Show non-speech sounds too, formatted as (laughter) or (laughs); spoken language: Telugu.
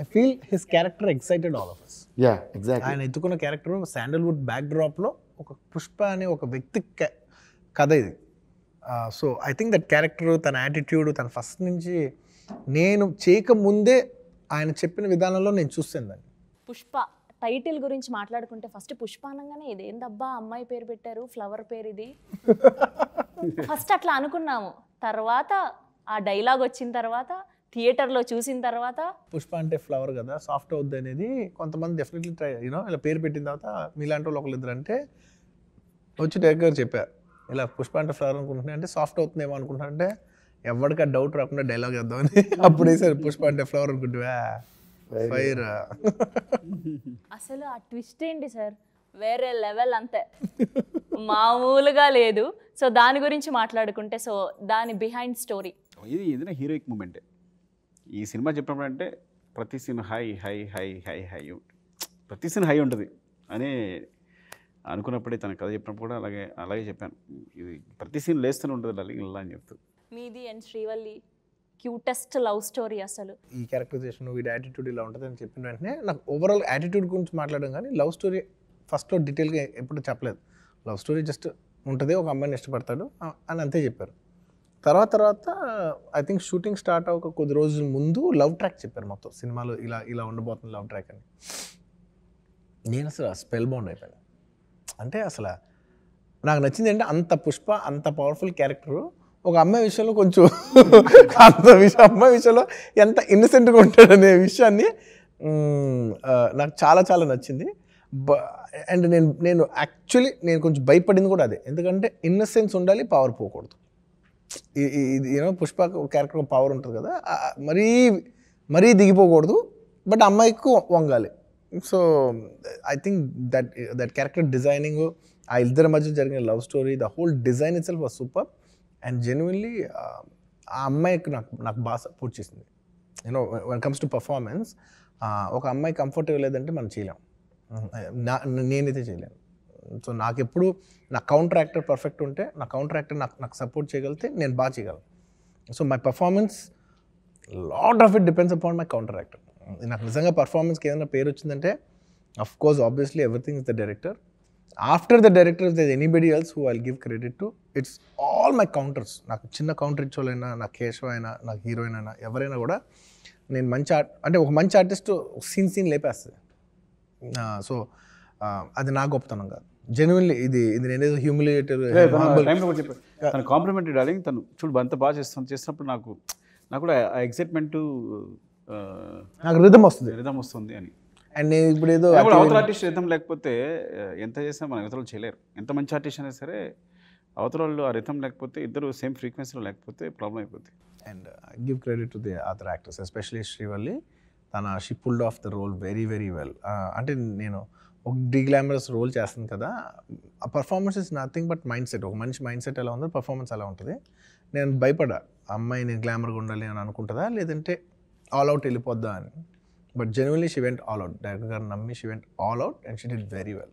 I feel his character excited all of ya exact ఆయన ఎత్తుకున్న క్యారెక్టర్ శాండల్వుడ్ బ్యాక్ డ్రాప్లో ఒక పుష్ప అనే ఒక వ్యక్తి కథ ఇది so I think that character తన యాటిట్యూడ్ తన ఫస్ట్ నుంచి నేను చేయకముందే ఆయన చెప్పిన విధానంలో నేను చూస్తాను దాన్ని పుష్ప టైటిల్ గురించి మాట్లాడుకుంటే ఫస్ట్ పుష్ప అనగానే ఇది ఏందబ్బా అమ్మాయి పేరు పెట్టారు ఫ్లవర్ పేరు ఇది ఫస్ట్ (laughs) అట్లా అనుకున్నాము తర్వాత ఆ డైలాగ్ వచ్చిన తర్వాత థియేటర్లో చూసిన తర్వాత పుష్ప అంటే ఫ్లవర్ కదా సాఫ్ట్ అవుద్ది అనేది కొంతమంది డెఫినెట్లీ ట్రై యూనో ఇలా పేరు పెట్టిన తర్వాత మీలాంటి వాళ్ళు ఒకళ్ళు అంటే వచ్చి డైరెక్ట్ చెప్పారు ఇలా పుష్ప అంటే ఫ్లవర్ అనుకుంటున్నాయి అంటే సాఫ్ట్ అవుతుందేమో అనుకుంటున్నా అంటే ఎవరికి డౌట్ రాకుండా డైలాగ్ వేద్దామని (laughs) అప్పుడే సార్ పుష్ప అంటే ఫ్లవర్ అనుకుంటువా ఫైర్ అసలు ఆ ట్విస్ట్ ఏంటి సార్ వేరే లెవెల్ అంతే మామూలుగా లేదు సో దాని గురించి మాట్లాడుకుంటే సో దాని బిహైండ్ స్టోరీ ఇది ఏదైనా హీరోయిక్ మూమెంటే ఈ సినిమా చెప్పినప్పుడు అంటే ప్రతి సినిమా high high high high high ప్రతి సినిమా హై ఉంటుంది అని అనుకున్నప్పుడే తన కథ చెప్పినప్పుడు కూడా అలాగే అలాగే చెప్పాను ఇది ప్రతి సీన్ లేస్తూనే ఉంటుంది అలాగే ఇలా అని చెప్తూ మీది and Srivalli cutest love story అసలు ఈ క్యారెక్టరైజేషన్ వీడి యాటిట్యూడ్ ఇలా ఉంటుంది అని చెప్పిన వెంటనే నాకు ఓవరాల్ యాటిట్యూడ్ గురించి మాట్లాడడం కానీ లవ్ స్టోరీ ఫస్ట్లో డీటెయిల్గా ఎప్పుడు చెప్పలేదు లవ్ స్టోరీ జస్ట్ ఉంటుంది ఒక అమ్మాయిని ఇష్టపడతాడు అని అంతే చెప్పారు తర్వాత తర్వాత ఐ థింక్ షూటింగ్ స్టార్ట్ అవ్వక కొద్ది రోజుల ముందు లవ్ ట్రాక్ చెప్పారు మొత్తం సినిమాలో ఇలా ఇలా ఉండబోతుంది లవ్ ట్రాక్ అని నేను అసలు స్పెల్ బౌండ్ అయిపోయాను అంటే అసలు నాకు నచ్చింది అంటే అంత పుష్ప అంత పవర్ఫుల్ క్యారెక్టరు ఒక అమ్మాయి విషయంలో కొంచెం (laughs) అంత విషయం అమ్మాయి విషయంలో ఎంత ఇన్నసెంట్గా ఉంటాడనే విషయాన్ని నాకు చాలా చాలా నచ్చింది బ అండ్ నేను నేను యాక్చువల్లీ నేను కొంచెం భయపడింది కూడా అదే ఎందుకంటే ఇన్నసెన్స్ ఉండాలి పవర్ పోకూడదు యూనో పుష్ప క్యారెక్టర్ పవర్ ఉంటుంది కదా మరీ మరీ దిగిపోకూడదు బట్ అమ్మాయికి వంగాలి so I think that that character designing ఆ ఇద్దరి మధ్య జరిగిన love story the whole design itself super and genuinely ఆ అమ్మాయికి నాకు నాకు బాగా సపోర్ట్ చేసింది you know one comes to performance ఒక అమ్మాయి కంఫర్టబుల్ లేదంటే మనం చేయలేము నేనైతే చేయలేను సో నాకు ఎప్పుడు నా కౌంటర్ యాక్టర్ పర్ఫెక్ట్ ఉంటే నా కౌంటర్ యాక్టర్ నాకు నాకు సపోర్ట్ చేయగలిగితే నేను బాగా చేయగలను so my performance lot of it depends upon my counter actor నాకు నిజంగా పర్ఫార్మెన్స్కి ఏదైనా పేరు వచ్చిందంటే of course obviously everything is the director after the director is anybody else who I give credit to it's all my counters నాకు చిన్న కౌంటర్ ఇచ్చోళ్ళైనా నా కేశవ అయినా నా హీరోయిన్ అయినా ఎవరైనా కూడా నేను మంచి ఆర్ట్ అంటే ఒక మంచి ఆర్టిస్ట్ సీన్ సీన్ లేపేస్తుంది సో అది నా గొప్పతనం కాదు జెన్యున్లీ ఇది ఇది నేనేదో హ్యూమిలియేటర్ తను కాంప్లిమెంట్ డాలింగ్ తను చూడు అంత బాగా చేస్తాను చేసినప్పుడు నాకు నాకు కూడా ఆ ఎక్సైట్మెంట్ నాకు రిధం వస్తుంది రిధం వస్తుంది అని అండ్ నేను ఇప్పుడు ఏదో అవతల ఆర్టిస్ట్ రిధం లేకపోతే ఎంత చేసినా మనం ఇతరులు చేయలేరు ఎంత మంచి ఆర్టిస్ట్ అయినా సరే అవతల వాళ్ళు ఆ రిథం లేకపోతే ఇద్దరు సేమ్ ఫ్రీక్వెన్సీలో లేకపోతే ప్రాబ్లం అయిపోతుంది and give credit to the other actors especially Srivalli తన she pulled off the role very very well అంటే నేను ఒక డీగ్లామరస్ రోల్ చేస్తుంది కదా ఆ performance is nothing but mind set ఒక మనిషి మైండ్ సెట్ ఎలా ఉందో పర్ఫార్మెన్స్ అలా ఉంటుంది నేను భయపడా అమ్మాయి నేను గ్లామర్గా ఉండాలి అని అనుకుంటుందా లేదంటే ఆల్ అవుట్ వెళ్ళిపోద్దా అని but genuinely she went all out director గారు నమ్మి she went all out and she did very well